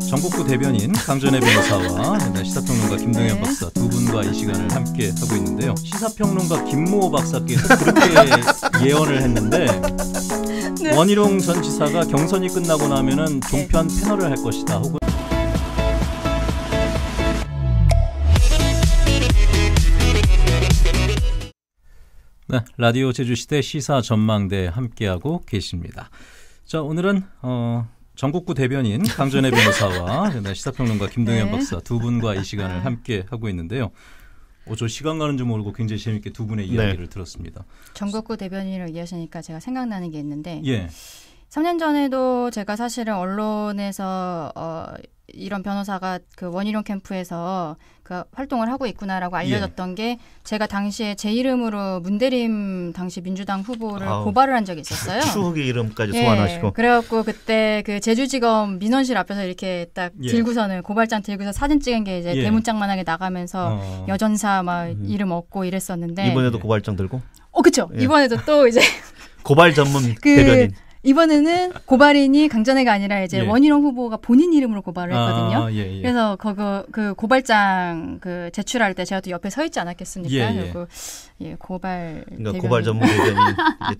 정국구 대변인 강전혜 변호사와 옛날 시사평론가 김동현 박사 두 분과 이 시간을 함께 하고 있는데요. 시사평론가 김모 박사께서 그렇게 예언을 했는데 네. 원희룡 전 지사가 경선이 끝나고 나면은 네. 종편 패널을 할 것이다. 혹은 네, 라디오 제주시대 시사 전망대 함께하고 계십니다. 자, 오늘은 어, 전국구 대변인 강전혜 변호사와 시사평론가 김동현 네. 박사 두 분과 이 시간을 함께 하고 있는데요. 어, 저 시간 가는 줄 모르고 굉장히 재밌게 두 분의 네. 이야기를 네. 들었습니다. 전국구 대변인을 이해하시니까 제가 생각나는 게 있는데 예. 3년 전에도 제가 사실은 언론에서 어, 이런 변호사가 그 원희룡 캠프에서 그 활동을 하고 있구나라고 알려졌던 예. 게 제가 당시에 제 이름으로 문대림 당시 민주당 후보를 아우, 고발을 한 적이 있었어요. 추후기 이름까지 예. 소환하시고. 그래갖고 그때 그 제주지검 민원실 앞에서 이렇게 딱 예. 들고서는 고발장 들고서 사진 찍은 게 이제 예. 대문짝만하게 나가면서 어. 여전사 막 음. 이름 얻고 이랬었는데 이번에도 고발장 들고? 어 그렇죠. 이번에도 또 이제 고발 전문 그 대변인. 이번에는 고발인이 강전애가 아니라 이제 예. 원희룡 후보가 본인 이름으로 고발을 아, 했거든요. 아, 예, 예. 그래서 그거 그 고발장 그 제출할 때 제가 또 옆에 서 있지 않았겠습니까? 예, 예. 그리고 예, 고발 그러니까 고발 전문 대변인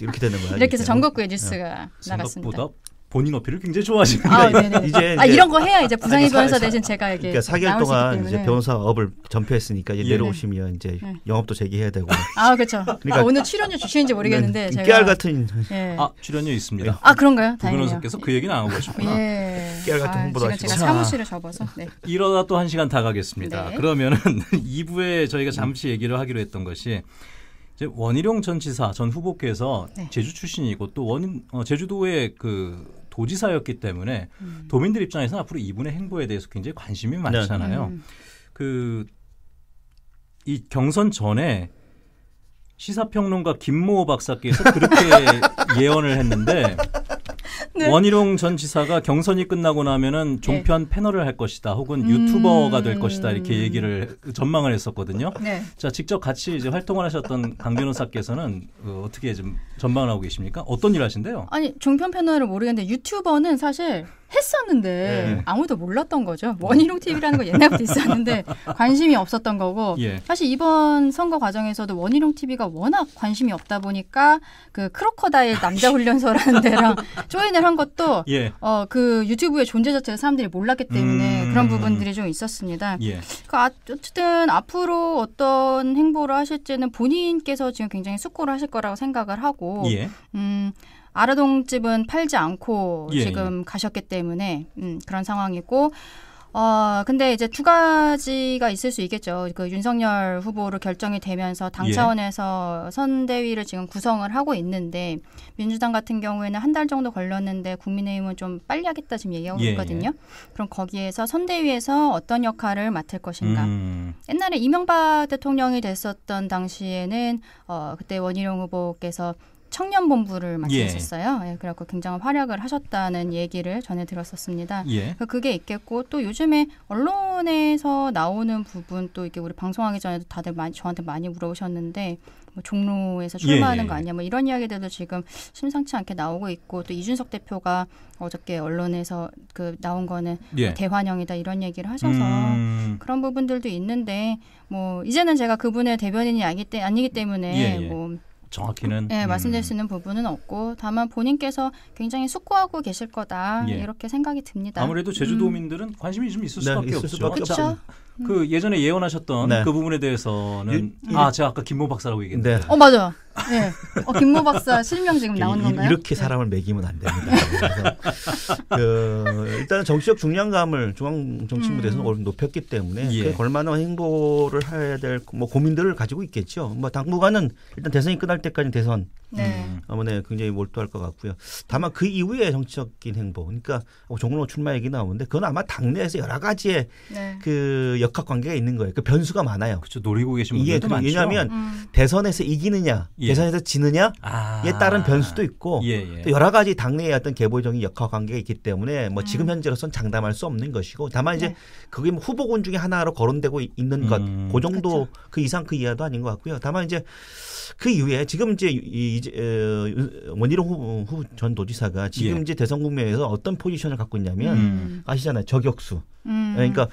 이렇게 되는 거예요. 이렇게 해서 전국구의 뉴스가 어. 나갔습니다. 본인 어필을 굉장히 좋아하시는데 아, 이제, 아, 이런 거 해야 아, 이제 부장이 변호사 대신 제가 이게 그러니까 4개월 동안 이제 변호사 업을 전폐했으니까 이제 예. 내려오시면 이제 예. 영업도 재개해야 되고 아 그렇죠 아, 그러니까 아, 오늘 출연료 주시는지 모르겠는데 네, 네. 제가 깨알 같은 예. 아 출연료 있습니다 아 그런가요 다행이요 변호사께서 그 얘기는 안 하고 계셨구나 예. 깨알 같은 홍보다 아, 제가, 제가 사무실을 접어서 네. 이러다 또한 시간 다 가겠습니다 네. 그러면은 2부에 저희가 잠시 얘기를 하기로 했던 것이 이제 원희룡 전 지사 전 후보께서 네. 제주 출신이고 또 원, 어, 제주도의 그 도지사였기 때문에 음. 도민들 입장에서는 앞으로 이분의 행보에 대해서 굉장히 관심이 네. 많잖아요. 네. 음. 그이 경선 전에 시사평론가 김모 박사께서 그렇게 예언을 했는데 네. 원희룡 전 지사가 경선이 끝나고 나면은 네. 종편 네. 패널을 할 것이다, 혹은 음... 유튜버가 될 것이다 이렇게 얘기를 전망을 했었거든요. 네. 자 직접 같이 이제 활동을 하셨던 강 변호사께서는 어, 어떻게 좀 전망을 하고 계십니까? 어떤 일 하신대요? 아니 종편 패널을 모르겠는데 유튜버는 사실 했었는데 네. 아무도 몰랐던 거죠. 원희룡 TV라는 거 옛날부터 있었는데 관심이 없었던 거고 예. 사실 이번 선거 과정에서도 원희룡 TV가 워낙 관심이 없다 보니까 그 크로커다일 남자 훈련소라는 데랑 조인을 한 것도 예. 어, 그 유튜브의 존재 자체를 사람들이 몰랐기 때문에 음... 그런 부분들이 좀 있었습니다. 예. 그니까 아, 어쨌든 앞으로 어떤 행보를 하실지는 본인께서 지금 굉장히 숙고를 하실 거라고 생각을 하고 예. 음, 아라동집은 팔지 않고 예. 지금 가셨기 때문에 음, 그런 상황이고 어, 근데 이제 두 가지가 있을 수 있겠죠. 그 윤석열 후보로 결정이 되면서 당 예. 차원에서 예. 선대위를 지금 구성을 하고 있는데 민주당 같은 경우에는 한 달 정도 걸렸는데 국민의힘은 좀 빨리 하겠다 지금 얘기하고 예, 있거든요. 예. 그럼 거기에서 선대위에서 어떤 역할을 맡을 것인가. 음. 옛날에 이명박 대통령이 됐었던 당시에는 어, 그때 원희룡 후보께서 청년본부를 맡으셨어요. 예. 예, 그래갖고 굉장한 활약을 하셨다는 얘기를 전해 들었었습니다. 예. 그러니까 그게 있겠고 또 요즘에 언론에서 나오는 부분 또 이게 우리 방송하기 전에도 다들 많이, 저한테 많이 물어보셨는데 뭐 종로에서 출마하는 예, 예. 거 아니야? 뭐 이런 이야기들도 지금 심상치 않게 나오고 있고 또 이준석 대표가 어저께 언론에서 그 나온 거는 뭐 예. 대환영이다 이런 얘기를 하셔서 음. 그런 부분들도 있는데 뭐 이제는 제가 그분의 대변인이 아니기, 때, 아니기 때문에 뭐 정확히는 네, 음. 말씀드릴 수 있는 부분은 없고 다만 본인께서 굉장히 숙고하고 계실 거다 예. 이렇게 생각이 듭니다. 아무래도 제주도민들은 음. 관심이 좀 있을 네, 수밖에 네, 있을 없죠. 그렇죠. 그 예전에 예언하셨던 네. 그 부분에 대해서는 일, 일, 아 제가 아까 김모 박사라고 얘기했는데 네. 어 맞아요. 네. 어, 김모 박사 실명 지금 나온 건가요? 이렇게 네. 사람을 네. 매기면 안 됩니다. 그, 일단 정치적 중량감을 중앙 정치 무대에서는 음. 높였기 때문에 예. 걸만한 행보를 해야 될뭐 고민들을 가지고 있겠죠. 뭐 당분간은 일단 대선이 끝날 때까지 대선 네. 음. 아무네 굉장히 몰두할 것 같고요. 다만 그 이후에 정치적인 행보, 그러니까 뭐 종로 출마 얘기 나오는데 그건 아마 당내에서 여러 가지의 네. 그 역학 관계가 있는 거예요. 그 변수가 많아요. 그렇죠. 노리고 계신 분들도 많죠. 왜냐하면 음. 대선에서 이기느냐. 예. 예. 예선에서 지느냐에 아. 따른 변수도 있고 예, 예. 또 여러 가지 당내의 어떤 개보적인 역학 관계가 있기 때문에 뭐 음. 지금 현재로선 장담할 수 없는 것이고 다만 이제 네. 그게 뭐 후보군 중에 하나로 거론되고 있는 것, 음. 그 정도 그쵸. 그렇죠. 그 이상 그 이하도 아닌 것 같고요. 다만 이제 그 이후에 지금 이제 이제 어, 원희룡 후후 전 도지사가 지금 예. 이제 대선 국면에서 어떤 포지션을 갖고 있냐면 음. 음. 아시잖아요 저격수. 음. 그러니까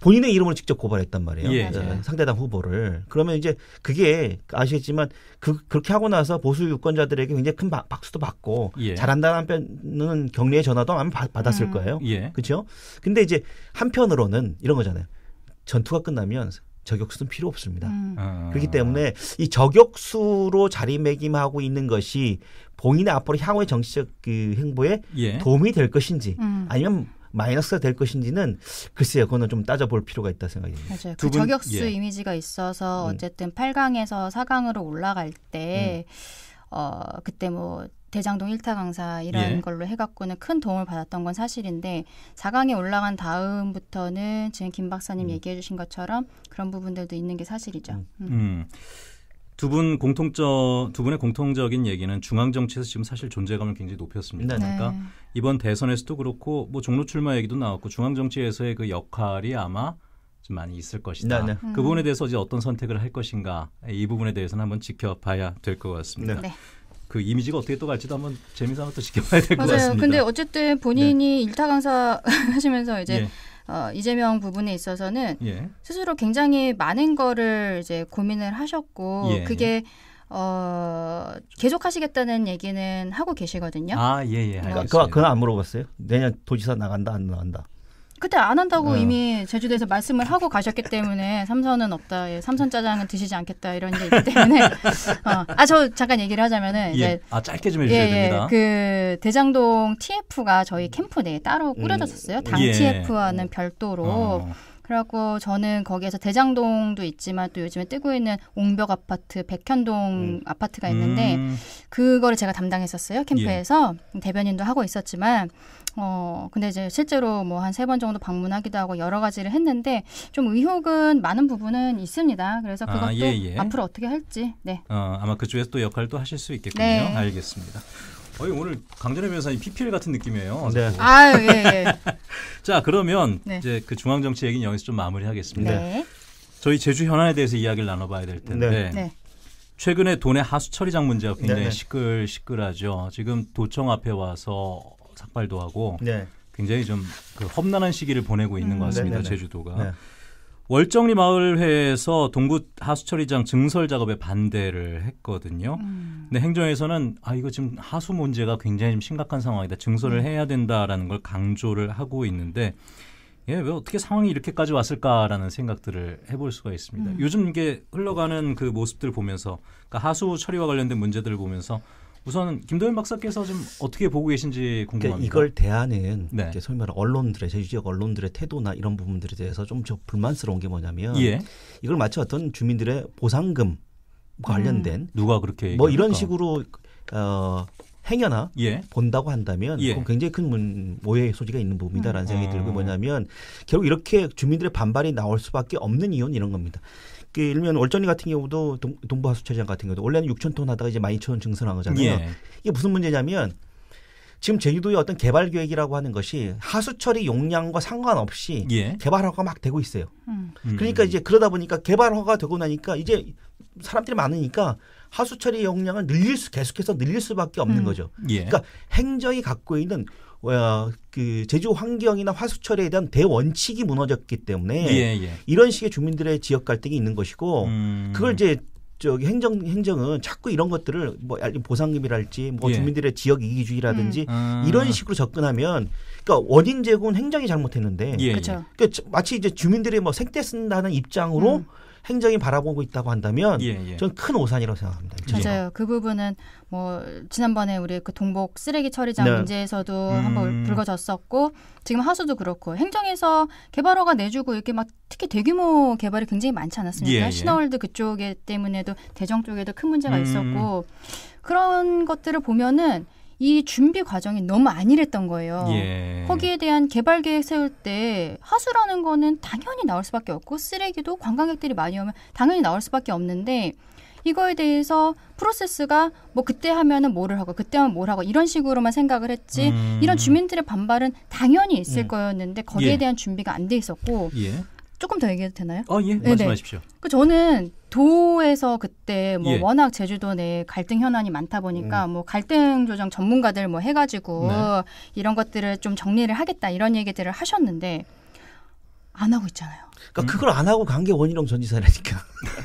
본인의 이름을 직접 고발했단 말이에요. 예. 어, 상대당 후보를. 그러면 이제 그게 아시겠지만 그, 그렇게 하고 나서 보수 유권자들에게 굉장히 큰 박, 수도 받고 예. 잘한다는 한편은 격려의 전화도 아마 받았을 음. 거예요. 음. 그렇죠? 근데 이제 한편으로는 이런 거잖아요. 전투가 끝나면 저격수는 필요 없습니다. 음. 아. 그렇기 때문에 이 저격수로 자리매김하고 있는 것이 본인의 앞으로 향후의 정치적 그 행보에 예. 도움이 될 것인지 음. 아니면 마이너스가 될 것인지는 글쎄요. 그거는 좀 따져볼 필요가 있다 생각이 듭니다. 맞아요. 그 분, 저격수 예. 이미지가 있어서 음. 어쨌든 음. 8강에서 4강으로 올라갈 때 음. 어, 그때 뭐 대장동 일타 강사 이런 예. 걸로 해갖고는 큰 도움을 받았던 건 사실인데 4강에 올라간 다음부터는 지금 김 박사님 음. 얘기해 주신 것처럼 그런 부분들도 있는 게 사실이죠. 음. 음. 음. 두분 공통적 두 분의 공통적인 얘기는 중앙 정치에서 지금 사실 존재감을 굉장히 높였습니다. 네. 그러니까 이번 대선에서도 그렇고 뭐 종로 출마 얘기도 나왔고 중앙 정치에서의 그 역할이 아마 좀 많이 있을 것이다. 네, 네. 그 부분에 대해서 이제 어떤 선택을 할 것인가 이 부분에 대해서는 한번 지켜봐야 될 것 같습니다. 네. 그 이미지가 어떻게 또 갈지도 한번 재미삼아 또 지켜봐야 될 것 같습니다. 맞아요. 근데 어쨌든 본인이 네. 일타 강사 하시면서 이제 예. 어, 이재명 부분에 있어서는 예. 스스로 굉장히 많은 거를 이제 고민을 하셨고 예, 그게 어, 계속 하시겠다는 얘기는 하고 계시거든요. 아, 예, 예. 그러니까 알겠습니다. 그거, 그거 안 물어봤어요? 내년 도지사 나간다, 안 나간다? 그때 안 한다고 어. 이미 제주도에서 말씀을 하고 가셨기 때문에 삼선은 없다. 예, 삼선 짜장은 드시지 않겠다 이런 게 있기 때문에 어, 아저 잠깐 얘기를 하자면은 예. 이제 예. 아 짧게 좀 해주셔야 예, 예 됩니다. 그 대장동 TF가 저희 캠프 내에 따로 음. 꾸려졌었어요. 당 예. TF와는 음. 별도로. 어. 그래갖고 저는 거기에서 대장동도 있지만 또 요즘에 뜨고 있는 옹벽 아파트, 백현동 음. 아파트가 있는데 음. 그거를 제가 담당했었어요 캠프에서 예. 대변인도 하고 있었지만 어 근데 이제 실제로 뭐 한 세 번 정도 방문하기도 하고 여러 가지를 했는데 좀 의혹은 많은 부분은 있습니다. 그래서 아, 그것도 아, 예, 예. 앞으로 어떻게 할지 네. 어, 아마 그쪽에서 또역할도 하실 수 있겠군요. 네. 알겠습니다. 거의 오늘 강전혜 변호사님 PPL 같은 느낌이에요. 네. 아 예. 예. 자 그러면 네. 이제 그 중앙 정치 얘기는 여기서 좀 마무리하겠습니다. 네. 저희 제주 현안에 대해서 이야기를 나눠봐야 될 텐데 네. 네. 최근에 돈의 하수 처리장 문제가 굉장히 네, 네. 시끌시끌하죠. 지금 도청 앞에 와서 삭발도 하고 굉장히 좀 그 험난한 시기를 보내고 있는 음. 것 같습니다. 제주도가. 월정리 마을회에서 동구 하수처리장 증설 작업에 반대를 했거든요. 음. 근데 행정에서는 아 이거 지금 하수 문제가 굉장히 좀 심각한 상황이다. 증설을 음. 해야 된다라는 걸 강조를 하고 있는데 예, 왜 어떻게 상황이 이렇게까지 왔을까라는 생각들을 해볼 수가 있습니다. 음. 요즘 이게 흘러가는 그 모습들 보면서 그러니까 하수 처리와 관련된 문제들을 보면서 우선 김도현 박사께서 좀 어떻게 보고 계신지 그러니까 궁금합니다. 그러니까 이걸 대하는 네. 소위 말 언론들의 제 지역 언론들의 태도나 이런 부분들에 대해서 좀저 불만스러운 게 뭐냐면 예. 이걸 마치 어떤 주민들의 보상금 관련된 음, 누가 그렇게 뭐 이런 식으로 어, 행여나 예. 본다고 한다면 예. 굉장히 큰 문, 오해의 소지가 있는 부분이다라는 음. 생각이 음. 들고 뭐냐면 결국 이렇게 주민들의 반발이 나올 수밖에 없는 이유는 이런 겁니다. 그 일면 월전이 같은 경우도 동, 동부하수처리장 같은 경우도 원래는 6천 톤 하다가 이제 1 2 0 0 0 증선한 거잖아요. 예. 이게 무슨 문제냐면 지금 제주도의 어떤 개발 계획이라고 하는 것이 하수 처리 용량과 상관없이 예. 개발 허가가 막 되고 있어요. 음. 그러니까 음. 이제 그러다 보니까 개발 허가가 되고 나니까 이제 사람들이 많으니까 하수 처리 용량을 늘릴 수 계속해서 늘릴 수밖에 없는 음. 거죠. 예. 그러니까 행정이 갖고 있는 그 제주 환경이나 화수 처리에 대한 대원칙이 무너졌기 때문에 예, 예. 이런 식의 주민들의 지역 갈등이 있는 것이고 음. 그걸 이제 저기 행정 행정은 자꾸 이런 것들을 뭐 보상금이랄지 뭐 예. 주민들의 지역 이기주의라든지 음. 아. 이런 식으로 접근하면 그러니까 원인 제공은 행정이 잘못했는데 예, 예. 그러니까 마치 이제 주민들이 뭐생태 쓴다는 입장으로 음. 행정이 바라보고 있다고 한다면 예, 예. 저는 큰 오산이라고 생각합니다. 예. 맞아요. 그 부분은 뭐 지난번에 우리 그 동복 쓰레기 처리장 네. 문제에서도 음. 한번 불거졌었고 지금 하수도 그렇고 행정에서 개발허가 내주고 이렇게 막 특히 대규모 개발이 굉장히 많지 않았습니까? 예, 예. 신월드 그쪽에 때문에도 대정 쪽에도 큰 문제가 음. 있었고 그런 것들을 보면은 이 준비 과정이 너무 안일했던 거예요. 예. 거기에 대한 개발 계획 세울 때 하수라는 거는 당연히 나올 수밖에 없고 쓰레기도 관광객들이 많이 오면 당연히 나올 수밖에 없는데 이거에 대해서 프로세스가 뭐 그때 하면은 뭐를 하고 그때 하면 뭘 하고 이런 식으로만 생각을 했지 음. 이런 주민들의 반발은 당연히 있을 음. 거였는데 거기에 예. 대한 준비가 안 돼 있었고 예. 조금 더 얘기해도 되나요? 어, 예. 네네. 네. 말씀하십시오. 그 저는 도에서 그때 뭐 예. 워낙 제주도 내 갈등 현안이 많다 보니까 음. 뭐 갈등 조정 전문가들 뭐 해가지고 네. 이런 것들을 좀 정리를 하겠다 이런 얘기들을 하셨는데 안 하고 있잖아요. 그러니까 음. 그걸 안 하고 간 게 원희룡 전 지사라니까.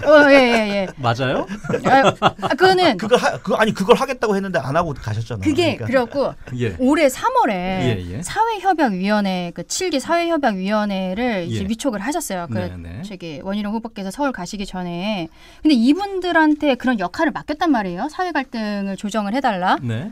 어, 예, 예, 예. 맞아요? 아, 아, 그거는. 그걸 하, 그, 아니, 그걸 하겠다고 했는데 안 하고 가셨잖아요. 그게, 그러니까. 그래갖고 예. 올해 3월에 예, 예. 사회협약위원회, 그 7기 사회협약위원회를 이제 예. 위촉을 하셨어요. 그, 네, 네. 저기, 원희룡 후보께서 서울 가시기 전에. 근데 이분들한테 그런 역할을 맡겼단 말이에요. 사회 갈등을 조정을 해달라. 네.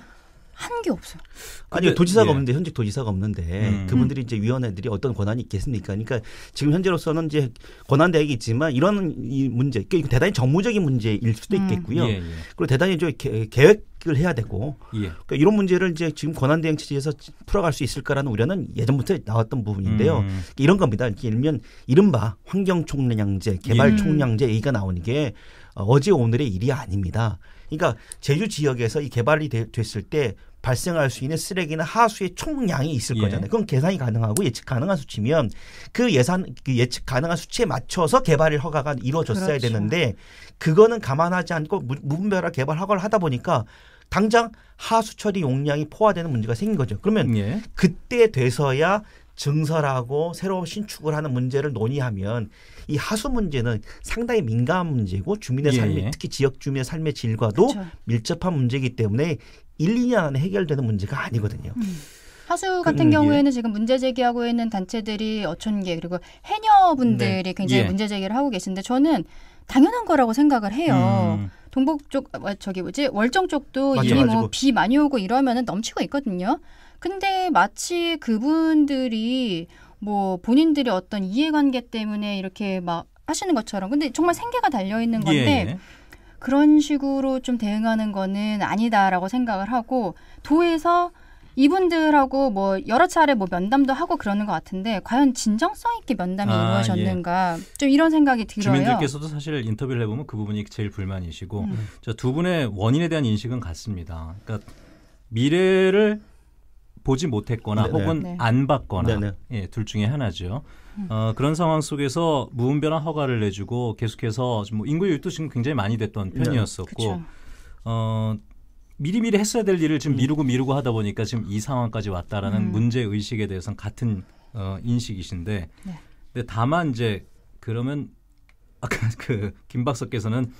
한게 없어요. 아니 도지사가 예. 없는데 현직 도지사가 없는데 음. 그분들이 이제 위원회들이 어떤 권한이 있겠습니까? 그러니까 지금 현재로서는 이제 권한 대행이 있지만 이런 이 문제 그러니까 대단히 정무적인 문제일 수도 음. 있겠고요. 음. 예, 예. 그리고 대단히 좀 계획을 해야 되고 예. 그러니까 이런 문제를 이제 지금 권한 대행 체제에서 풀어갈 수 있을까라는 우려는 예전부터 나왔던 부분인데요. 음. 그러니까 이런 겁니다. 이렇게 일면 이른바 환경 총량제, 개발 총량제 음. 얘기가 나오는 게 어, 어제 오늘의 일이 아닙니다. 그러니까 제주 지역에서 이 개발이 되, 됐을 때 발생할 수 있는 쓰레기는 하수의 총량이 있을 예. 거잖아요. 그건 계산이 가능하고 예측 가능한 수치면 그 예산 그 예측 가능한 수치에 맞춰서 개발이 허가가 이루어졌어야 그렇죠. 되는데 그거는 감안하지 않고 무분별하 개발 허가를 하다 보니까 당장 하수 처리 용량이 포화되는 문제가 생긴 거죠. 그러면 예. 그때 돼서야 증설하고 새로 신축을 하는 문제를 논의하면 이 하수 문제는 상당히 민감한 문제고 주민의 예. 삶이 특히 지역 주민의 삶의 질과도 그쵸. 그렇죠. 밀접한 문제이기 때문에 1, 2년 안에 해결되는 문제가 아니거든요. 음. 하수 그, 같은 음, 예. 경우에는 예. 지금 문제 제기하고 있는 단체들이 어촌계 그리고 해녀분들이 네. 굉장히 예. 문제 제기를 하고 계신데 저는 당연한 거라고 생각을 해요. 음. 동북 쪽 어, 저기 뭐지 월정 쪽도 이미 뭐 비 많이 오고 이러면은 넘치고 있거든요. 근데 마치 그분들이 뭐 본인들의 어떤 이해관계 때문에 이렇게 막 하시는 것처럼 근데 정말 생계가 달려 있는 건데 예, 예, 그런 식으로 좀 대응하는 거는 아니다라고 생각을 하고 도에서 이분들하고 뭐 여러 차례 뭐 면담도 하고 그러는 것 같은데 과연 진정성 있게 면담이 아, 예. 이루어졌는가 예. 좀 이런 생각이 들어요. 주민들께서도 사실 인터뷰를 해보면 그 부분이 제일 불만이시고 음. 두 분의 원인에 대한 인식은 같습니다. 그러니까 미래를 보지 못했거나 네네. 네. 혹은 네. 안받거나 네, 예, 둘 중에 하나죠. 어, 그런 상황 속에서 무분별한 허가를 내주고 계속해서 뭐 인구 유입도 지금 굉장히 많이 됐던 편이었었고 네. 어, 미리미리 했어야 될 일을 지금 음. 미루고 미루고 하다 보니까 지금 이 상황까지 왔다라는 음. 문제 의식에 대해서는 같은 어, 인식이신데 네. 근데 다만 이제 그러면 아까 그김 박사께서는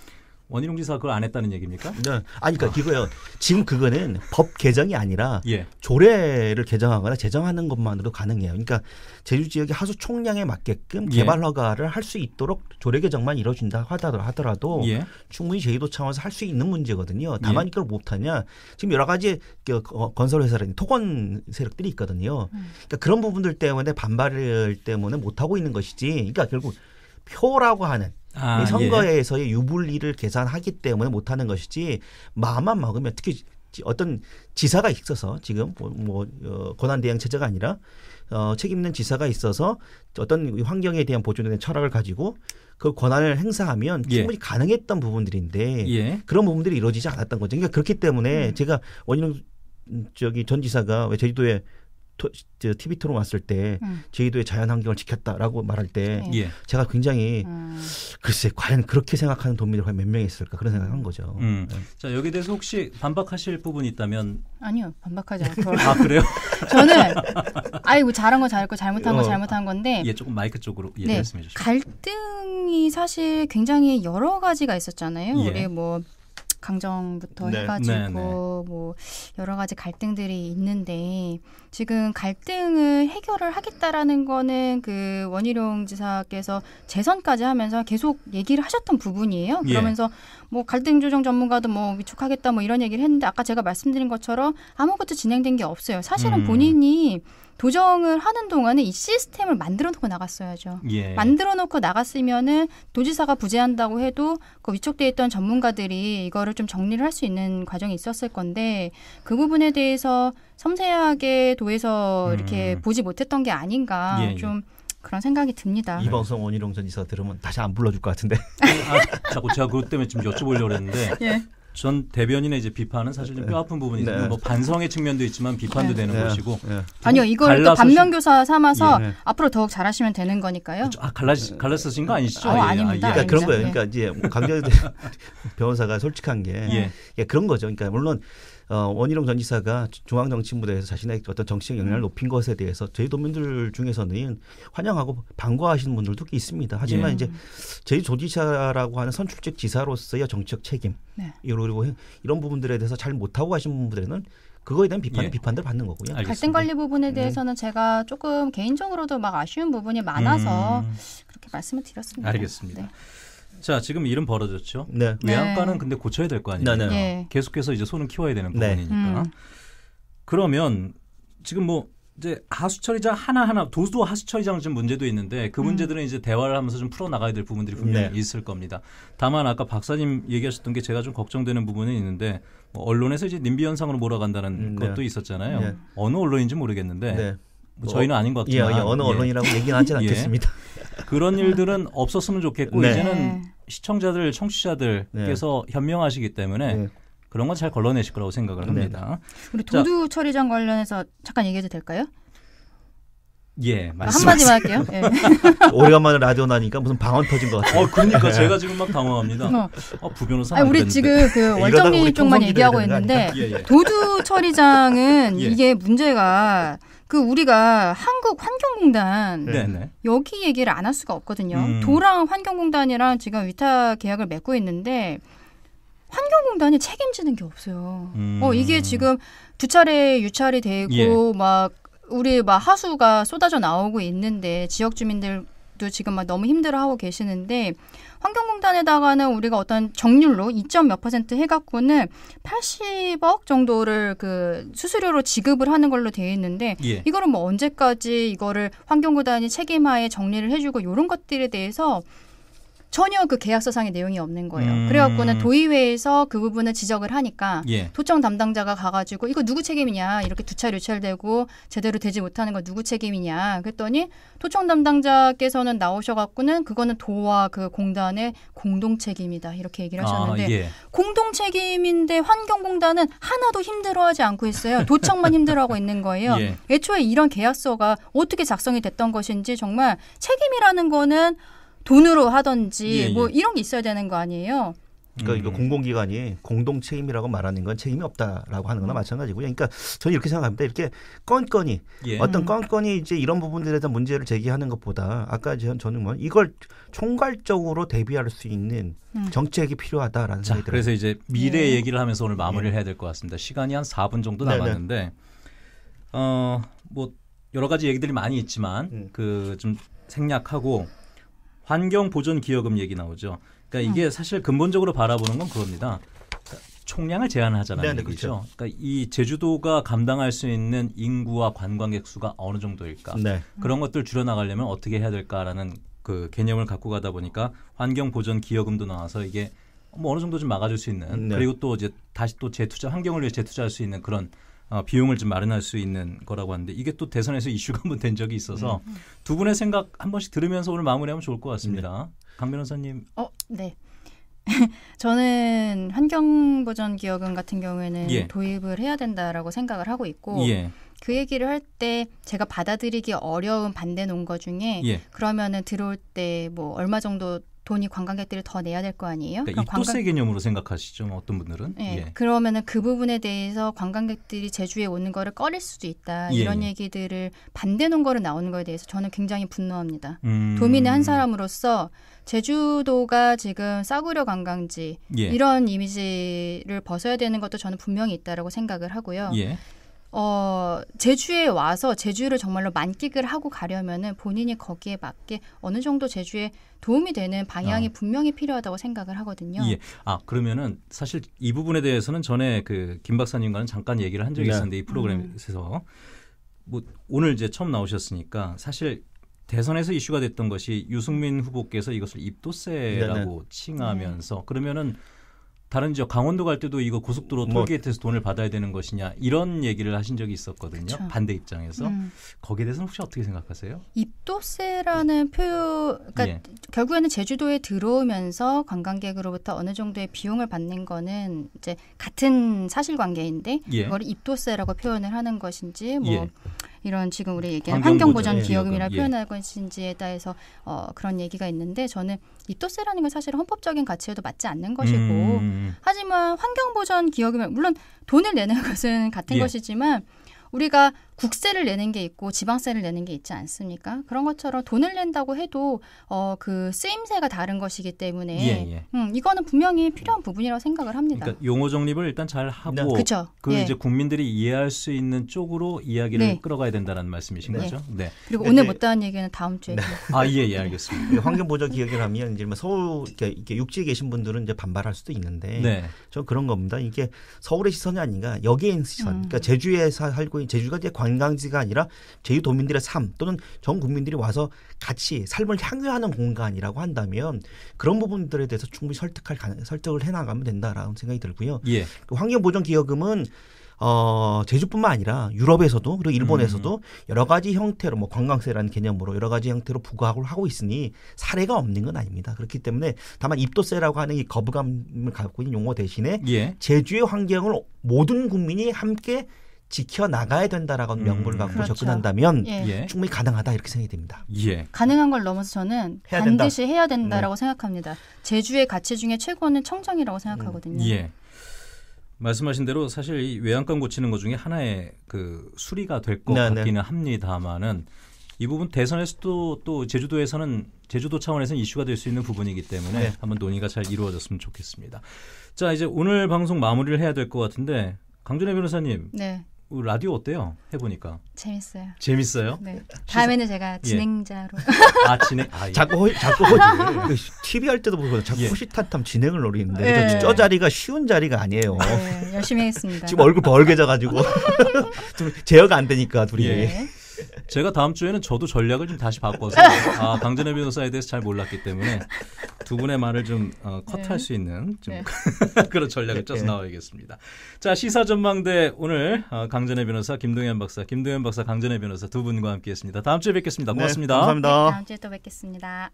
원희룡 지사 그걸 안 했다는 얘기입니까? 네. 아니, 그러니까 아. 그거요. 지금 그거는 법 개정이 아니라 예. 조례를 개정하거나 제정하는 것만으로 가능해요. 그러니까 제주 지역의 하수 총량에 맞게끔 예. 개발 허가를 할 수 있도록 조례 개정만 이루어진다 하더라도 예. 충분히 제주도 차원에서 할 수 있는 문제거든요. 다만 이걸 예. 못하냐. 지금 여러 가지 그 건설회사라든지 토건 세력들이 있거든요. 음. 그러니까 그런 부분들 때문에 반발을 때문에 못하고 있는 것이지. 그러니까 결국 표라고 하는 아, 예. 선거에서의 예. 유불리를 계산하기 때문에 못하는 것이지 마음만 먹으면 특히 어떤 지사가 있어서 지금 뭐, 뭐 권한 어, 대행 체제가 아니라 어, 책임있는 지사가 있어서 어떤 환경에 대한 보존에 철학을 가지고 그 권한을 행사하면 예. 충분히 예. 가능했던 부분들인데 예. 그런 부분들이 이루어지지 않았던 거죠. 그러니까 그렇기 때문에 음. 제가 원희룡 음, 저기 전 지사가 왜 제주도에 TV 토론 왔을 때 음. 제주도의 자연 환경을 지켰다라고 말할 때 예. 예. 제가 굉장히 음. 글쎄 과연 그렇게 생각하는 도민들 과연 몇 명이 있을까 그런 생각한 거죠. 음. 네. 자 여기 에 대해서 혹시 반박하실 부분이 있다면 아니요 반박하지 않고 아 그래요? 저는 아이고 뭐 잘한 거 잘했고 잘못한 거 어. 잘못한 건데 예 조금 마이크 쪽으로 예, 네. 말씀해 주시죠. 갈등이 사실 굉장히 여러 가지가 있었잖아요. 예. 우리 뭐 강정부터 네. 해가지고 네, 네. 뭐 여러 가지 갈등들이 있는데 지금 갈등을 해결을 하겠다라는 거는 그 원희룡 지사께서 재선까지 하면서 계속 얘기를 하셨던 부분이에요. 예. 그러면서 예. 뭐 갈등 조정 전문가도 뭐위촉하겠다뭐 이런 얘기를 했는데 아까 제가 말씀드린 것처럼 아무것도 진행된 게 없어요. 사실은 음. 본인이 도정을 하는 동안에 이 시스템을 만들어 놓고 나갔어야죠. 예. 만들어 놓고 나갔으면은 도지사가 부재한다고 해도 그 위촉돼 있던 전문가들이 이거를 좀 정리를 할 수 있는 과정이 있었을 건데 그 부분에 대해서 섬세하게 도에서 음. 이렇게 보지 못했던 게 아닌가 예. 예. 좀 그런 생각이 듭니다. 이 방송 원희룡 전 이사 들으면 다시 안 불러줄 것 같은데. 아, 자, 제가 그것 때문에 좀 여쭤보려고 했는데 예. 전 대변인의 이제 비판은 사실 좀 네. 뼈아픈 부분이 있어 네. 뭐 반성의 측면도 있지만 비판도 네. 되는 네. 것이고. 네. 아니요, 이걸 또 반면교사 삼아서 예. 네. 앞으로 더욱 잘하시면 되는 거니까요. 그렇죠. 아, 갈라지, 갈라쓰신 거 아니시죠? 아, 예. 예. 아, 닙니다 아, 예. 그러니까 그런 거예요. 그러니까 이제 강경 변호사가 솔직한 게 예. 러 예, 그런 거죠. 그러니까 물론 어, 원희룡 전 지사가 중앙정치무대에서 자신의 어떤 정치적 영향을 높인 것에 대해서 저희 도민들 중에서는 환영하고 반가워하시는 분들도 꽤 있습니다. 하지만 예. 이제 저희 조지사라고 하는 선출직 지사로서의 정치적 책임 네. 그리고 이런 부분들에 대해서 잘 못하고 하신 분들에는 그거에 대한 비판 예. 비판들 받는 거고요. 갈등 관리 부분에 네. 대해서는 음. 제가 조금 개인적으로도 막 아쉬운 부분이 많아서 음. 그렇게 말씀을 드렸습니다. 알겠습니다. 네. 자, 지금 일은 벌어졌죠. 네. 외양간은 네. 근데 고쳐야 될 거 아니에요. 네, 네. 네. 계속해서 이제 손은 키워야 되는 부분이니까. 음. 그러면 지금 뭐 이제 하수 처리장 하나 하나 도수 하수 처리장 좀 문제도 있는데 그 음. 문제들은 음. 이제 대화를 하면서 좀 풀어 나가야 될 부분들이 분명히 네. 있을 겁니다. 다만 아까 박사님 얘기하셨던 게 제가 좀 걱정되는 부분이 있는데 뭐 언론에서 이제 님비 현상으로 몰아간다는 음, 것도 있었잖아요. 네. 어느 언론인지 모르겠는데 뭐 저희는 아닌 것 같지만 예, 예 어느 예. 언론이라고 예. 얘기는 하진 예. 않겠습니다. 그런 일들은 없었으면 좋겠고 네. 이제는 네. 시청자들, 청취자들께서 네. 현명하시기 때문에 네. 그런 건 잘 걸러내실 거라고 생각을 네. 합니다. 우리 도두 처리장 관련해서 잠깐 얘기해도 될까요? 예, 아, 한마디만 할게요. 예. 오래간만에 라디오 나니까 무슨 방언 터진 것 같아요. 어, 그러니까 네. 제가 지금 막 당황합니다. 어. 어 부변호사. 아니, 우리 지금 그 원정리 쪽만 얘기하고 있는데 예, 예. 도두 처리장은 이게 문제가 그 우리가 한국 환경공단 네 여기 얘기를 안 할 수가 없거든요. 음. 도랑 환경공단이랑 지금 위탁 계약을 맺고 있는데 환경공단이 책임지는 게 없어요. 음. 어 이게 지금 두 차례 유찰이 되고 예. 막 우리 막 하수가 쏟아져 나오고 있는데 지역 주민들 분들도 지금 막 너무 힘들어하고 계시는데 환경공단에다가는 우리가 어떤 정률로 2점 몇 퍼센트 해갖고는 80억 정도를 그 수수료로 지급을 하는 걸로 되어 있는데 예. 이거를 뭐 언제까지 이거를 환경공단이 책임하에 정리를 해주고 이런 것들에 대해서 전혀 그 계약서상의 내용이 없는 거예요. 음. 그래갖고는 도의회에서 그 부분을 지적을 하니까 예. 도청 담당자가 가가지고 이거 누구 책임이냐 이렇게 두 차례 유찰되고 제대로 되지 못하는 건 누구 책임이냐 그랬더니 도청 담당자께서는 나오셔갖고는 그거는 도와 그 공단의 공동 책임이다 이렇게 얘기를 아, 하셨는데 아, 예. 공동 책임인데 환경공단은 하나도 힘들어하지 않고 있어요. 도청만 힘들어하고 있는 거예요. 예. 애초에 이런 계약서가 어떻게 작성이 됐던 것인지 정말 책임이라는 거는 돈으로 하든지 예, 예. 뭐 이런 게 있어야 되는 거 아니에요? 그러니까 음. 공공기관이 공동 책임이라고 말하는 건 책임이 없다라고 하는 거나 음. 마찬가지고요. 그러니까 저는 이렇게 생각합니다. 이렇게 건건이 예. 어떤 건건이 음. 이제 이런 부분들에 대한 문제를 제기하는 것보다 아까 저는 뭐 이걸 총괄적으로 대비할 수 있는 음. 정책이 필요하다라는 자, 생각이 들어요. 그래서 이제 미래 예. 얘기를 하면서 오늘 마무리를 예. 해야 될 것 같습니다. 시간이 한 4분 정도 남았는데 어, 뭐 여러 가지 얘기들이 많이 있지만 음. 그좀 생략하고 환경 보존 기여금 얘기 나오죠. 그러니까 이게 네. 사실 근본적으로 바라보는 건 그겁니다. 총량을 제한하자는 네, 얘 네, 그렇죠. 그러니까이 제주도가 감당할 수 있는 인구와 관광객 수가 어느 정도일까? 네. 그런 것들 줄여나가려면 어떻게 해야 될까라는 그 개념을 갖고 가다 보니까 환경 보존 기여금도 나와서 이게 뭐 어느 정도 좀 막아줄 수 있는 네. 그리고 또 이제 다시 또 재투자 환경을 위해 재투자할 수 있는 그런 어, 비용을 좀 마련할 수 있는 거라고 하는데 이게 또 대선에서 이슈가 한번 된 적이 있어서 네. 두 분의 생각 한 번씩 들으면서 오늘 마무리하면 좋을 것 같습니다. 네. 강 변호사님. 어, 네. 저는 환경보전 기여금 같은 경우에는 예. 도입을 해야 된다라고 생각을 하고 있고 예. 그 얘기를 할 때 제가 받아들이기 어려운 반대 논거 중에 예. 그러면은 들어올 때뭐 얼마 정도 돈이 관광객들이 더 내야 될 거 아니에요? 그러니까, 그러니까 입도세 관광... 개념으로 생각하시죠. 뭐 어떤 분들은. 예. 예. 그러면은 그 부분에 대해서 관광객들이 제주에 오는 거를 꺼릴 수도 있다. 예. 예. 이런 얘기들을 반대 는거로 나오는 거에 대해서 저는 굉장히 분노합니다. 음... 도민의 한 사람으로서 제주도가 지금 싸구려 관광지 예. 이런 이미지를 벗어야 되는 것도 저는 분명히 있다라고 생각을 하고요. 예. 어, 제주에 와서 제주를 정말로 만끽을 하고 가려면은 본인이 거기에 맞게 어느 정도 제주에 도움이 되는 방향이 아. 분명히 필요하다고 생각을 하거든요. 예. 아, 그러면은 사실 이 부분에 대해서는 전에 그김 박사님과는 잠깐 얘기를 한 적이 네. 있었는데 이 프로그램에서 뭐 오늘 이제 처음 나오셨으니까 사실 대선에서 이슈가 됐던 것이 유승민 후보께서 이것을 입도세라고 네, 네. 칭하면서 그러면은 다른 지역 강원도 갈 때도 이거 고속도로 뭐, 톨게이트에서 돈을 받아야 되는 것이냐 이런 얘기를 하신 적이 있었거든요. 그쵸. 반대 입장에서 음. 거기에 대해서는 혹시 어떻게 생각하세요? 입도세라는 네. 표현, 그러니까 예. 결국에는 제주도에 들어오면서 관광객으로부터 어느 정도의 비용을 받는 거는 이제 같은 사실관계인데 예. 이걸 입도세라고 표현을 하는 것인지 뭐. 예. 이런 지금 우리 얘기하는 환경보전 기여금이라 예, 예. 표현하것인지에대해서 어, 그런 얘기가 있는데 저는 입도세라는 건 사실 헌법적인 가치에도 맞지 않는 것이고 음. 하지만 환경보전 기여금은 물론 돈을 내는 것은 같은 예. 것이지만 우리가 국세를 내는 게 있고 지방세를 내는 게 있지 않습니까? 그런 것처럼 돈을 낸다고 해도 어, 그 쓰임새가 다른 것이기 때문에 예, 예. 음, 이거는 분명히 필요한 부분이라고 생각을 합니다. 그러니까 용어 정립을 일단 잘 하고 네. 그쵸. 그 예. 이제 국민들이 이해할 수 있는 쪽으로 이야기를 네. 끌어가야 된다는 말씀이신 네. 거죠? 네. 그리고 네. 오늘 네. 못다한 얘기는 다음 주에. 네. 아 예예 예, 알겠습니다. 환경보조 기획을 하면 이제 뭐 서울 이렇게 육지에 계신 분들은 이제 반발할 수도 있는데 저 그런 겁니다. 이게 서울의 시선이 아닌가 여기에 있는 시선. 음. 그러니까 제주에 살고 제주가 이제 광 관광지가 아니라 제주도민들의 삶 또는 전 국민들이 와서 같이 삶을 향유하는 공간이라고 한다면 그런 부분들에 대해서 충분히 설득할 설득을 해나가면 된다라는 생각이 들고요. 예. 그 환경보전기여금은 어, 제주뿐만 아니라 유럽에서도 그리고 일본에서도 음. 여러 가지 형태로 뭐 관광세라는 개념으로 여러 가지 형태로 부과하고 하고 있으니 사례가 없는 건 아닙니다. 그렇기 때문에 다만 입도세라고 하는 이 거부감을 갖고 있는 용어 대신에 예. 제주의 환경을 모든 국민이 함께 지켜나가야 된다라고 음. 명분을 갖고 그렇죠. 접근한다면 예. 예. 충분히 가능하다 이렇게 생각이 됩니다. 예. 가능한 걸 넘어서 저는 해야 반드시 된다. 해야 된다라고 네. 생각합니다. 제주의 가치 중에 최고는 청정이라고 생각하거든요. 음. 예. 말씀하신 대로 사실 이 외양간 고치는 것 중에 하나의 그 수리가 될것 네, 네. 같기는 합니다만은 이 부분 대선에서도 또 제주도에서는 제주도 차원에서는 이슈가 될 수 있는 부분이기 때문에 네. 한번 논의가 잘 이루어졌으면 좋겠습니다. 자 이제 오늘 방송 마무리를 해야 될 것 같은데 강준혜 변호사님 네. 라디오 어때요? 해보니까 재밌어요. 재밌어요? 네. 다음에는 제가 예. 진행자로. 예. 아 진행. 아, 예. 자꾸 허, 자꾸 허지. TV 예. 그 할 때도 보고 자꾸 예. 호시탐탐 진행을 노리는데 네. 예. 저, 자리가 쉬운 자리가 아니에요. 네, 열심히 했습니다. 지금 얼굴 벌게 져가지고 좀 제어가 안 되니까 둘이. 제가 다음 주에는 저도 전략을 좀 다시 바꿔서 아, 강진의 변호사에 대해서 잘 몰랐기 때문에 두 분의 말을 좀 어, 컷할 네. 수 있는 좀 네. 그런 전략을 짜서 네. 나와야겠습니다. 자 시사 전망대 오늘 어, 강진의 변호사 김동현 박사, 김동현 박사, 강진의 변호사 두 분과 함께했습니다. 다음 주에 뵙겠습니다. 네, 고맙습니다. 감사합니다. 네, 다음 주에 또 뵙겠습니다.